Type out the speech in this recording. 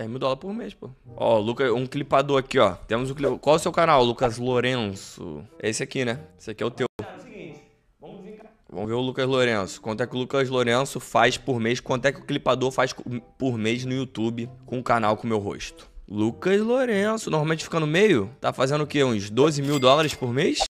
É mil dólares por mês, pô. Ó, Lucas, um clipador aqui, ó. Temos um clipador. Qual é o seu canal, Lucas Lourenço? É esse aqui, né? Esse aqui é o teu. É vamos, vamos ver o Lucas Lourenço. Quanto é que o Lucas Lourenço faz por mês? Quanto é que o clipador faz por mês no YouTube com o canal com o meu rosto? Lucas Lourenço, normalmente fica no meio, tá fazendo o quê? Uns 12 mil dólares por mês?